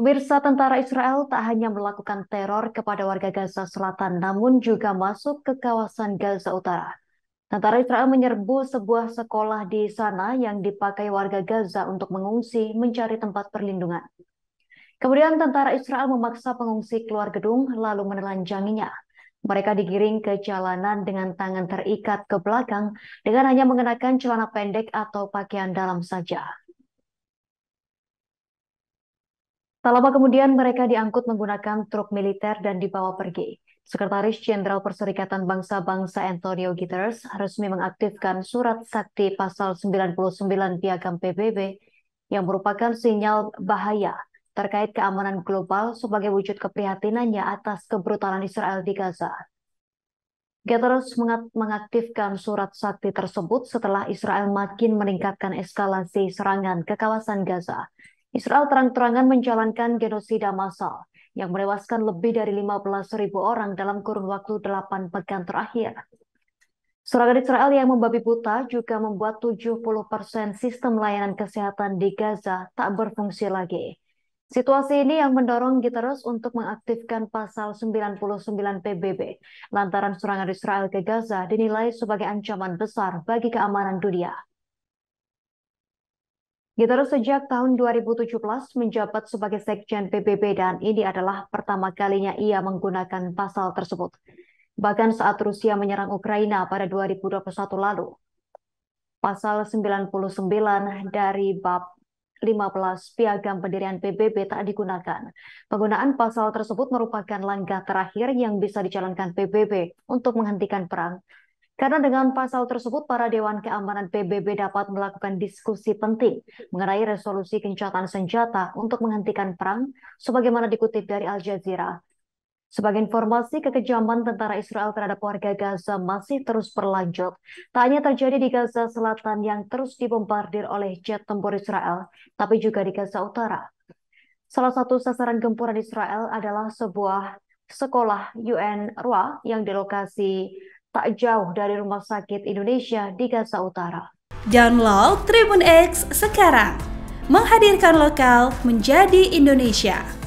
Pemirsa tentara Israel tak hanya melakukan teror kepada warga Gaza Selatan, namun juga masuk ke kawasan Gaza Utara. Tentara Israel menyerbu sebuah sekolah di sana yang dipakai warga Gaza untuk mengungsi mencari tempat perlindungan. Kemudian tentara Israel memaksa pengungsi keluar gedung lalu menelanjanginya. Mereka digiring ke jalanan dengan tangan terikat ke belakang dengan hanya mengenakan celana pendek atau pakaian dalam saja. Tak lama kemudian mereka diangkut menggunakan truk militer dan dibawa pergi. Sekretaris Jenderal Perserikatan Bangsa-Bangsa Antonio Guterres resmi mengaktifkan surat sakti pasal 99 Piagam PBB yang merupakan sinyal bahaya terkait keamanan global sebagai wujud keprihatinannya atas kebrutalan Israel di Gaza. Guterres mengaktifkan surat sakti tersebut setelah Israel makin meningkatkan eskalasi serangan ke kawasan Gaza Israel terang-terangan menjalankan genosida massal yang menewaskan lebih dari 15.000 orang dalam kurun waktu 8 pekan terakhir. Serangan Israel yang membabi buta juga membuat 70% persen sistem layanan kesehatan di Gaza tak berfungsi lagi. Situasi ini yang mendorong Guterres untuk mengaktifkan pasal 99 PBB lantaran serangan Israel ke Gaza dinilai sebagai ancaman besar bagi keamanan dunia. Gitaro sejak tahun 2017 menjabat sebagai Sekjen PBB dan ini adalah pertama kalinya ia menggunakan pasal tersebut. Bahkan saat Rusia menyerang Ukraina pada 2021 lalu. Pasal 99 dari bab 15 Piagam Pendirian PBB tak digunakan. Penggunaan pasal tersebut merupakan langkah terakhir yang bisa dijalankan PBB untuk menghentikan perang karena dengan pasal tersebut, para Dewan Keamanan PBB dapat melakukan diskusi penting mengenai resolusi kencatan senjata untuk menghentikan perang, sebagaimana dikutip dari Al Jazeera. Sebagai informasi, kekejaman tentara Israel terhadap warga Gaza masih terus berlanjut. Tak hanya terjadi di Gaza Selatan yang terus dibombardir oleh jet tempur Israel, tapi juga di Gaza Utara. Salah satu sasaran gempuran Israel adalah sebuah sekolah UN Rua yang di lokasi tak jauh dari Rumah Sakit Indonesia di Gaza Utara. Download Tribun X sekarang, menghadirkan lokal menjadi Indonesia.